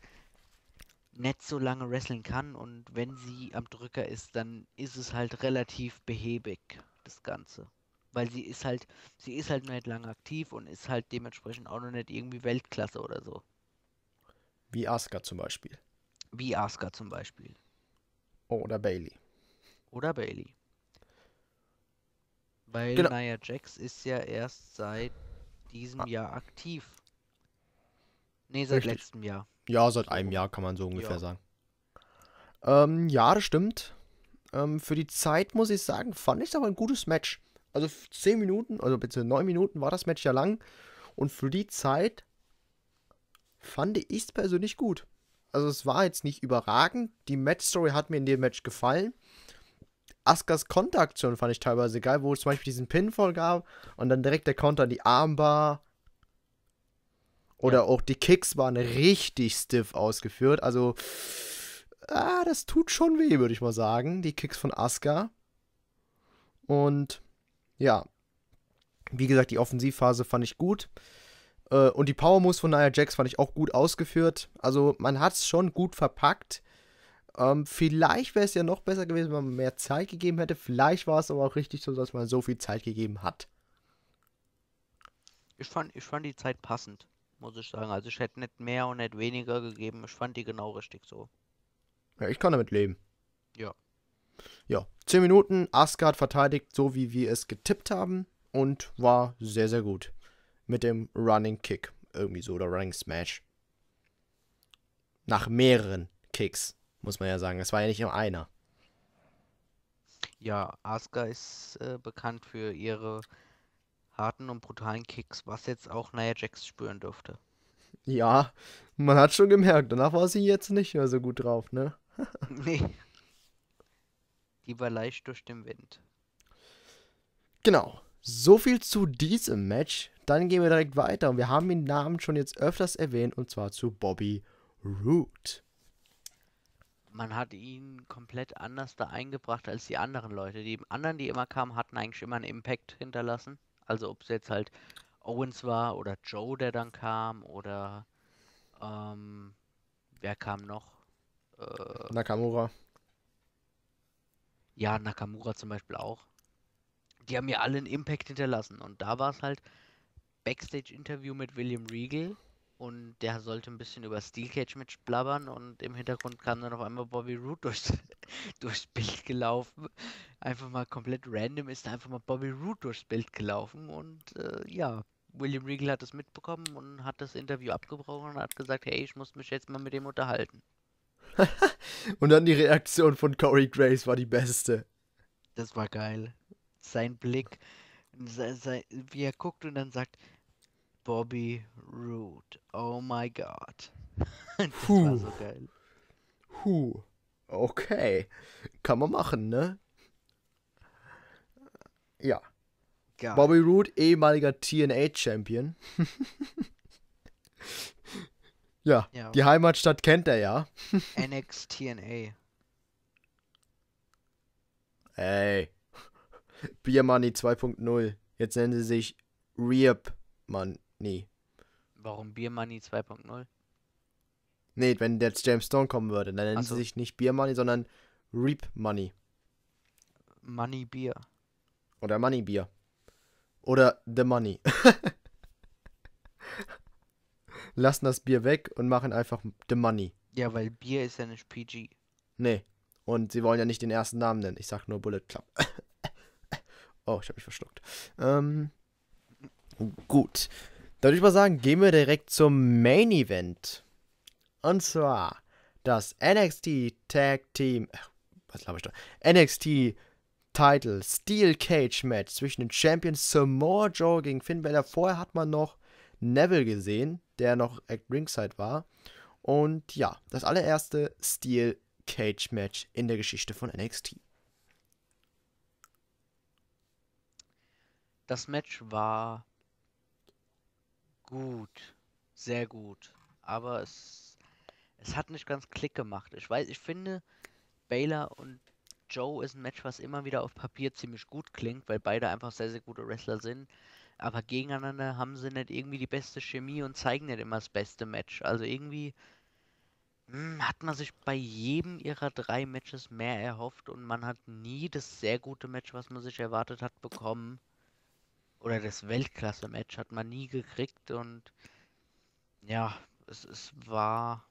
nicht so lange wresteln kann und wenn sie am Drücker ist, dann ist es halt relativ behäbig, das Ganze weil sie ist halt, sie ist halt nicht lange aktiv und ist halt dementsprechend auch noch nicht irgendwie Weltklasse oder so. Wie Asuka zum Beispiel. Wie Asuka zum Beispiel. Oder Bailey. Oder Bailey. Weil genau. Nia Jax ist ja erst seit diesem ah. Jahr aktiv. Ne, seit Richtig. letztem Jahr. Ja, seit einem Jahr kann man so ungefähr ja. sagen. Ähm, ja, das stimmt. Ähm, für die Zeit muss ich sagen, fand ich es aber ein gutes Match. Also 10 Minuten, also bitte 9 Minuten war das Match ja lang. Und für die Zeit fand ich es persönlich gut. Also es war jetzt nicht überragend. Die Match-Story hat mir in dem Match gefallen. Askas Konteraktion fand ich teilweise geil, wo es zum Beispiel diesen Pinfall gab und dann direkt der Konter an die Armbar. Oder ja. auch die Kicks waren richtig stiff ausgeführt. Also, ah, das tut schon weh, würde ich mal sagen. Die Kicks von Aska. Und ja, wie gesagt, die Offensivphase fand ich gut. Äh, und die Power Moves von Nia Jax fand ich auch gut ausgeführt. Also man hat es schon gut verpackt. Ähm, vielleicht wäre es ja noch besser gewesen, wenn man mehr Zeit gegeben hätte. Vielleicht war es aber auch richtig so, dass man so viel Zeit gegeben hat. Ich fand, ich fand die Zeit passend, muss ich sagen. Also ich hätte nicht mehr und nicht weniger gegeben. Ich fand die genau richtig so. Ja, ich kann damit leben. Ja ja, 10 Minuten, Asgard verteidigt, so wie wir es getippt haben und war sehr, sehr gut. Mit dem Running Kick irgendwie so oder Running Smash. Nach mehreren Kicks, muss man ja sagen. Es war ja nicht nur einer. Ja, Asuka ist äh, bekannt für ihre harten und brutalen Kicks, was jetzt auch Nia Jax spüren dürfte. Ja, man hat schon gemerkt, danach war sie jetzt nicht mehr so gut drauf, ne? nee. Die war leicht durch den Wind. Genau. So viel zu diesem Match. Dann gehen wir direkt weiter und wir haben den Namen schon jetzt öfters erwähnt und zwar zu Bobby Root. Man hat ihn komplett anders da eingebracht als die anderen Leute. Die anderen, die immer kamen, hatten eigentlich immer einen Impact hinterlassen. Also ob es jetzt halt Owens war oder Joe, der dann kam oder ähm, wer kam noch? Äh, Nakamura ja, Nakamura zum Beispiel auch, die haben ja alle einen Impact hinterlassen. Und da war es halt Backstage-Interview mit William Regal und der sollte ein bisschen über Steel Cage mit blabbern und im Hintergrund kam dann auf einmal Bobby Root durchs, durchs Bild gelaufen. Einfach mal komplett random ist einfach mal Bobby Root durchs Bild gelaufen und äh, ja, William Regal hat das mitbekommen und hat das Interview abgebrochen und hat gesagt, hey, ich muss mich jetzt mal mit dem unterhalten. und dann die Reaktion von Corey Grace war die beste. Das war geil. Sein Blick, sein, sein, wie er guckt und dann sagt, Bobby Root, oh my god. das Puh. war so geil. Huh. Okay. Kann man machen, ne? Ja. Geil. Bobby Root, ehemaliger TNA-Champion. Ja, ja, die Heimatstadt kennt er ja. NXTNA. Ey. Beer Money 2.0. Jetzt nennen sie sich Reap Money. Warum Beer Money 2.0? Nee, wenn jetzt James Stone kommen würde, dann nennen so. sie sich nicht Beer Money, sondern Reap Money. Money Beer. Oder Money Beer. Oder The Money. lassen das Bier weg und machen einfach the money. Ja, weil Bier ist ja nicht PG. Nee. Und sie wollen ja nicht den ersten Namen nennen. Ich sag nur Bullet Club. oh, ich habe mich verschluckt. Ähm, gut. Dann würde ich mal sagen, gehen wir direkt zum Main Event. Und zwar das NXT Tag Team. Was laber ich da? NXT Title Steel Cage Match zwischen den Champions Samoa Joe gegen Finn Balor. Vorher hat man noch Neville gesehen, der noch at ringside war. Und ja, das allererste Steel Cage Match in der Geschichte von NXT. Das Match war gut, sehr gut, aber es, es hat nicht ganz Klick gemacht. Ich weiß, ich finde, Baylor und Joe ist ein Match, was immer wieder auf Papier ziemlich gut klingt, weil beide einfach sehr, sehr gute Wrestler sind aber gegeneinander haben sie nicht irgendwie die beste Chemie und zeigen nicht immer das beste Match. Also irgendwie mh, hm, hat man sich bei jedem ihrer drei Matches mehr erhofft und man hat nie das sehr gute Match, was man sich erwartet hat, bekommen. Oder das Weltklasse-Match hat man nie gekriegt und ja, es, es war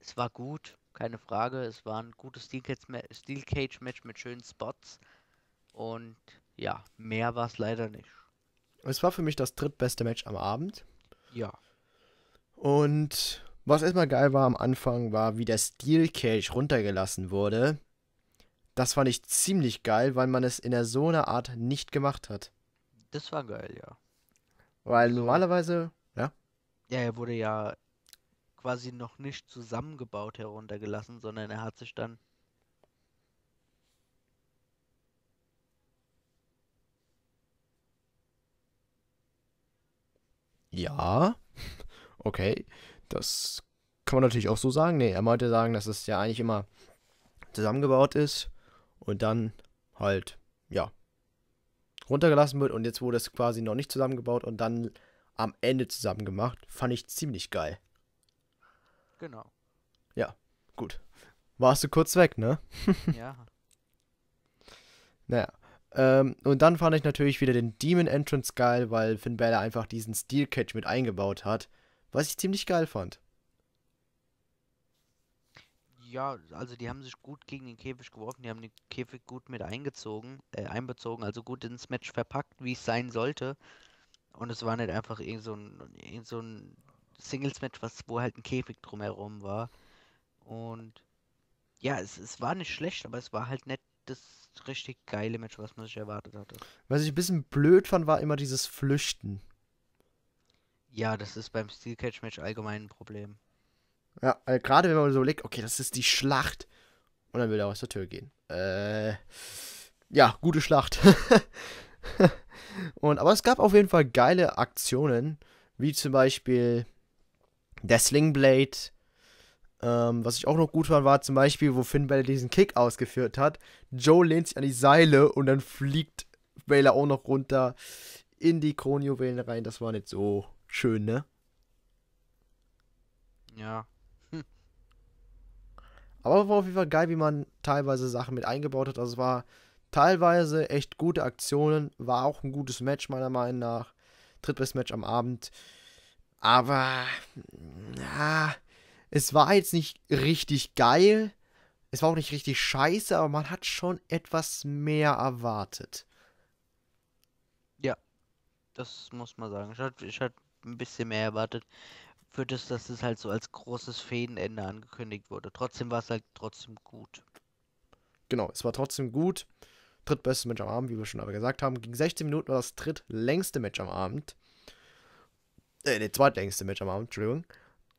es war gut, keine Frage. Es war ein gutes Steel Cage-Match mit schönen Spots. Und ja, mehr war es leider nicht. Es war für mich das drittbeste Match am Abend. Ja. Und was erstmal geil war am Anfang, war, wie der Steel Cage runtergelassen wurde. Das fand ich ziemlich geil, weil man es in der so einer Art nicht gemacht hat. Das war geil, ja. Weil also normalerweise, ja. Ja, er wurde ja quasi noch nicht zusammengebaut heruntergelassen, sondern er hat sich dann ja, okay, das kann man natürlich auch so sagen. Nee, er meinte sagen, dass es ja eigentlich immer zusammengebaut ist und dann halt, ja, runtergelassen wird und jetzt wurde es quasi noch nicht zusammengebaut und dann am Ende zusammen gemacht. Fand ich ziemlich geil. Genau. Ja, gut. Warst du kurz weg, ne? ja. Naja, ähm, und dann fand ich natürlich wieder den Demon Entrance geil, weil Finn Balor einfach diesen Steel Catch mit eingebaut hat, was ich ziemlich geil fand. Ja, also die haben sich gut gegen den Käfig geworfen, die haben den Käfig gut mit eingezogen, äh, einbezogen, also gut ins Match verpackt, wie es sein sollte. Und es war nicht einfach irgend so ein, irgend so ein Singles-Match, was, wo halt ein Käfig drumherum war. Und ja, es, es war nicht schlecht, aber es war halt nicht das richtig geile Match, was man sich erwartet hatte. Was ich ein bisschen blöd fand, war immer dieses Flüchten. Ja, das ist beim Steel Cage Match allgemein ein Problem. Ja, äh, gerade wenn man so legt, okay, das ist die Schlacht. Und dann will er aus der Tür gehen. Äh, ja, gute Schlacht. Und, aber es gab auf jeden Fall geile Aktionen, wie zum Beispiel der Sling Blade ähm, was ich auch noch gut fand, war zum Beispiel, wo Finn Balor diesen Kick ausgeführt hat. Joe lehnt sich an die Seile und dann fliegt Balor auch noch runter in die Kronjuwelen rein. Das war nicht so schön, ne? Ja. Hm. Aber war auf jeden Fall geil, wie man teilweise Sachen mit eingebaut hat. Also es war teilweise echt gute Aktionen. War auch ein gutes Match, meiner Meinung nach. Drittes Match am Abend. Aber, na, es war jetzt nicht richtig geil, es war auch nicht richtig scheiße, aber man hat schon etwas mehr erwartet. Ja, das muss man sagen. Ich hatte, ich ein bisschen mehr erwartet. Für das, dass es halt so als großes Fädenende angekündigt wurde. Trotzdem war es halt trotzdem gut. Genau, es war trotzdem gut. Drittbestes Match am Abend, wie wir schon aber gesagt haben. Gegen 16 Minuten war das drittlängste Match am Abend. Äh, ne, zweitlängste Match am Abend, Entschuldigung.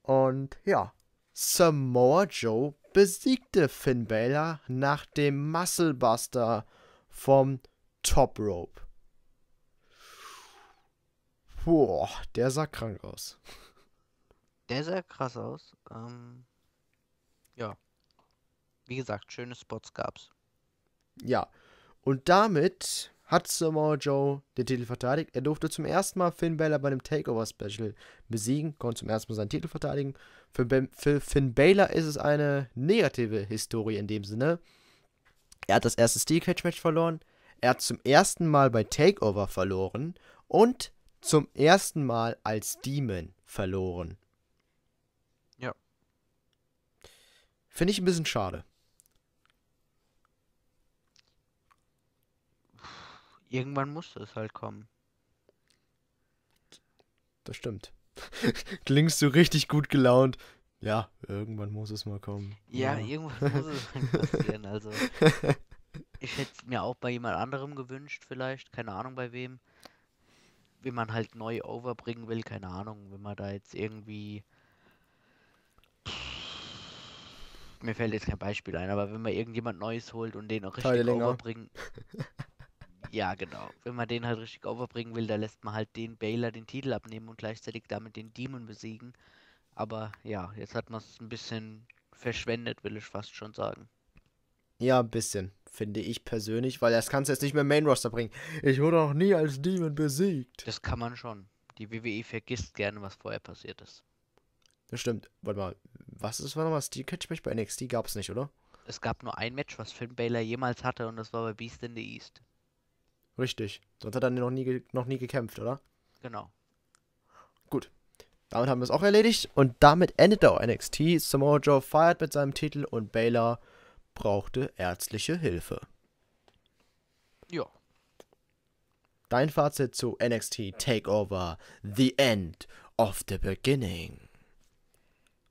Und ja, Samoa Joe besiegte Finn Balor nach dem Musclebuster vom Top Rope. Boah, der sah krank aus. Der sah krass aus. Ähm, ja. Wie gesagt, schöne Spots gab's. Ja. Und damit hat Samoa Joe den Titel verteidigt. Er durfte zum ersten Mal Finn Balor bei einem Takeover-Special besiegen, konnte zum ersten Mal seinen Titel verteidigen. Für, ben, für Finn Balor ist es eine negative Historie in dem Sinne. Er hat das erste Steel Cage Match verloren, er hat zum ersten Mal bei Takeover verloren und zum ersten Mal als Demon verloren. Ja. Finde ich ein bisschen schade. irgendwann muss es halt kommen. Das stimmt. Klingst du richtig gut gelaunt. Ja, irgendwann muss es mal kommen. Ja, ja. irgendwann muss es mal passieren. Also, ich hätte es mir auch bei jemand anderem gewünscht, vielleicht. Keine Ahnung bei wem. Wenn man halt neu overbringen will, keine Ahnung. Wenn man da jetzt irgendwie. Mir fällt jetzt kein Beispiel ein, aber wenn man irgendjemand Neues holt und den auch richtig overbringen. Ja, genau. Wenn man den halt richtig overbringen will, da lässt man halt den Baylor den Titel abnehmen und gleichzeitig damit den Demon besiegen. Aber ja, jetzt hat man es ein bisschen verschwendet, will ich fast schon sagen. Ja, ein bisschen, finde ich persönlich, weil das kannst du jetzt nicht mehr Main Roster bringen. Ich wurde noch nie als Demon besiegt. Das kann man schon. Die WWE vergisst gerne, was vorher passiert ist. Das stimmt. Warte mal, was ist, war nochmal Steel Catch Match bei NXT? Gab es nicht, oder? Es gab nur ein Match, was Finn Baylor jemals hatte, und das war bei Beast in the East. Richtig. Sonst hat er noch nie, noch nie gekämpft, oder? Genau. Gut. Damit haben wir es auch erledigt. Und damit endet auch NXT. Samoa Joe feiert mit seinem Titel und Baylor brauchte ärztliche Hilfe. Ja. Dein Fazit zu NXT Takeover The End of the Beginning.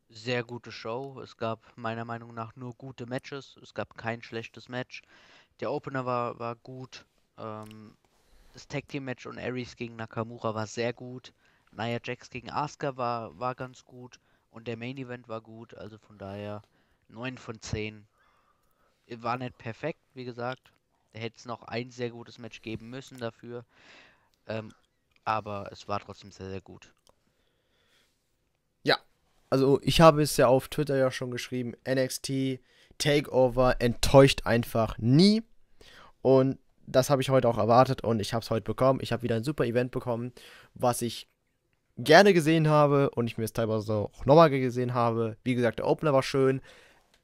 Sehr gute Show. Es gab meiner Meinung nach nur gute Matches. Es gab kein schlechtes Match. Der Opener war, war gut. Ähm, das Tag Team Match und Aries gegen Nakamura war sehr gut. Nia Jax gegen Asuka war, war ganz gut. Und der Main Event war gut. Also von daher 9 von 10. War nicht perfekt, wie gesagt. Da hätte es noch ein sehr gutes Match geben müssen dafür. Ähm, aber es war trotzdem sehr, sehr gut. Ja, also ich habe es ja auf Twitter ja schon geschrieben, NXT Takeover enttäuscht einfach nie. Und das habe ich heute auch erwartet und ich habe es heute bekommen. Ich habe wieder ein super Event bekommen, was ich gerne gesehen habe und ich mir es teilweise auch nochmal gesehen habe. Wie gesagt, der Opener war schön.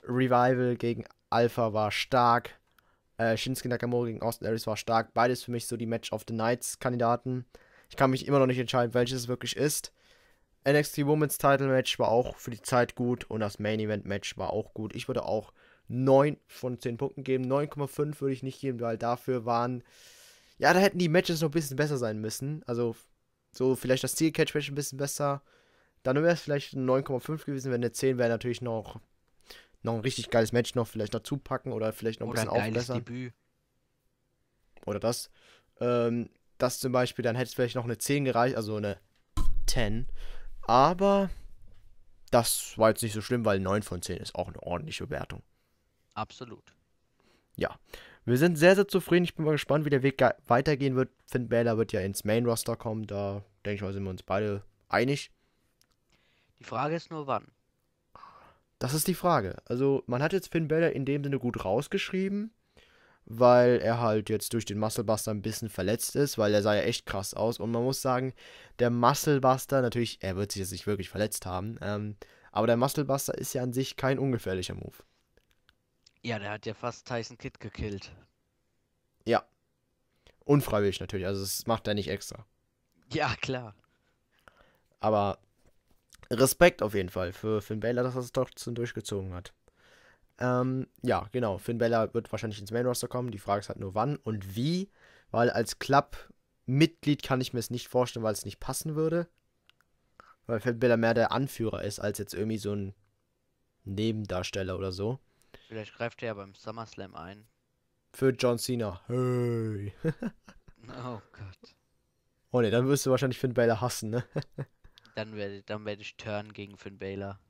Revival gegen Alpha war stark. Äh, Shinsuke Nakamura gegen Austin Aries war stark. Beides für mich so die Match of the Nights Kandidaten. Ich kann mich immer noch nicht entscheiden, welches es wirklich ist. NXT Women's Title Match war auch für die Zeit gut und das Main Event Match war auch gut. Ich würde auch 9 von 10 Punkten geben. 9,5 würde ich nicht geben, weil dafür waren. Ja, da hätten die Matches noch ein bisschen besser sein müssen. Also, so vielleicht das Ziel-Catch-Match ein bisschen besser. Dann wäre es vielleicht 9,5 gewesen, wenn eine 10 wäre natürlich noch, noch ein richtig geiles Match noch vielleicht dazu packen oder vielleicht noch ein oder bisschen ein aufbessern. Oder das. Ähm, das zum Beispiel, dann hätte es vielleicht noch eine 10 gereicht, also eine 10. Aber das war jetzt nicht so schlimm, weil 9 von 10 ist auch eine ordentliche Wertung. Absolut. Ja. Wir sind sehr, sehr zufrieden. Ich bin mal gespannt, wie der Weg weitergehen wird. Finn Balor wird ja ins Main-Roster kommen. Da denke ich mal, sind wir uns beide einig. Die Frage ist nur, wann? Das ist die Frage. Also, man hat jetzt Finn Balor in dem Sinne gut rausgeschrieben, weil er halt jetzt durch den Musclebuster ein bisschen verletzt ist, weil er sah ja echt krass aus. Und man muss sagen, der Musclebuster, natürlich, er wird sich jetzt nicht wirklich verletzt haben, ähm, aber der Musclebuster ist ja an sich kein ungefährlicher Move. Ja, der hat ja fast Tyson Kidd gekillt. Ja. Unfreiwillig natürlich, also das macht er nicht extra. Ja, klar. Aber Respekt auf jeden Fall für Finn Baylor, dass er es doch durchgezogen hat. Ähm, ja, genau. Finn Baylor wird wahrscheinlich ins Main Roster kommen. Die Frage ist halt nur wann und wie, weil als Club-Mitglied kann ich mir es nicht vorstellen, weil es nicht passen würde. Weil Finn Baylor mehr der Anführer ist als jetzt irgendwie so ein Nebendarsteller oder so. Vielleicht greift er ja beim SummerSlam ein. Für John Cena. Hey. oh Gott. Oh ne, dann wirst du wahrscheinlich Finn Baylor hassen, ne? dann werde dann werd ich turn gegen Finn Baylor.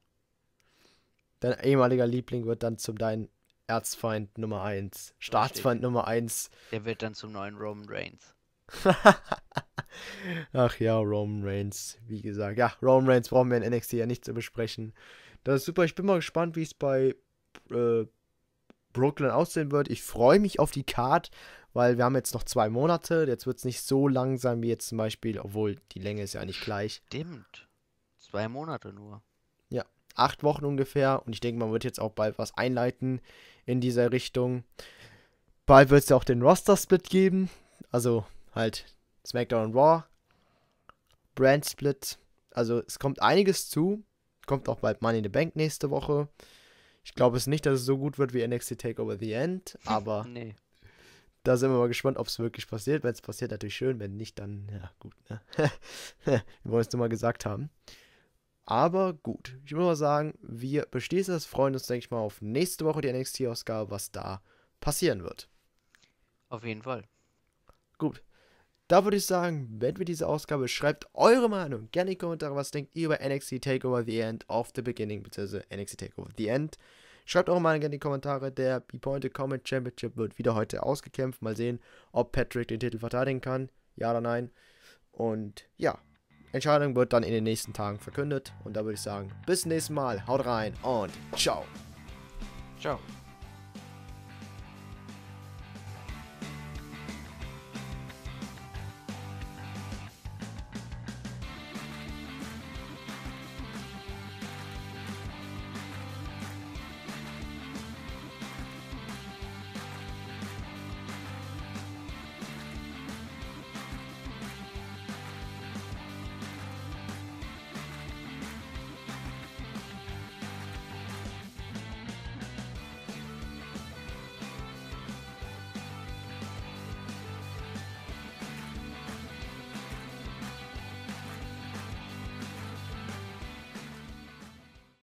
Dein ehemaliger Liebling wird dann zum deinen Erzfeind Nummer 1. Staatsfeind Nummer 1. Der wird dann zum neuen Roman Reigns. Ach ja, Roman Reigns, wie gesagt. Ja, Roman Reigns brauchen wir in NXT ja nicht zu besprechen. Das ist super. Ich bin mal gespannt, wie es bei äh, Brooklyn aussehen wird. Ich freue mich auf die Card, weil wir haben jetzt noch zwei Monate. Jetzt wird es nicht so lang sein wie jetzt zum Beispiel, obwohl die Länge ist ja nicht gleich. Stimmt. Zwei Monate nur. Ja, acht Wochen ungefähr. Und ich denke, man wird jetzt auch bald was einleiten in dieser Richtung. Bald wird es ja auch den Roster-Split geben. Also halt SmackDown und Raw. Brand-Split. Also es kommt einiges zu. Kommt auch bald Money in the Bank nächste Woche. Ich glaube es nicht, dass es so gut wird wie NXT Takeover The End, aber nee. da sind wir mal gespannt, ob es wirklich passiert. Wenn es passiert, natürlich schön. Wenn nicht, dann, ja, gut. Ne? wir wollen es nur mal gesagt haben. Aber gut, ich würde mal sagen, wir beschließen das, freuen uns, denke ich mal, auf nächste Woche die NXT-Ausgabe, was da passieren wird. Auf jeden Fall. Gut, da würde ich sagen, wenn wir diese Ausgabe, schreibt eure Meinung gerne in die Kommentare, was denkt ihr über NXT Takeover The End of the Beginning, beziehungsweise NXT Takeover The End. Schreibt eure Meinung gerne in die Kommentare. Der B-Pointe Comment Championship wird wieder heute ausgekämpft. Mal sehen, ob Patrick den Titel verteidigen kann. Ja oder nein. Und ja, Entscheidung wird dann in den nächsten Tagen verkündet. Und da würde ich sagen, bis zum nächsten Mal. Haut rein und ciao. Ciao.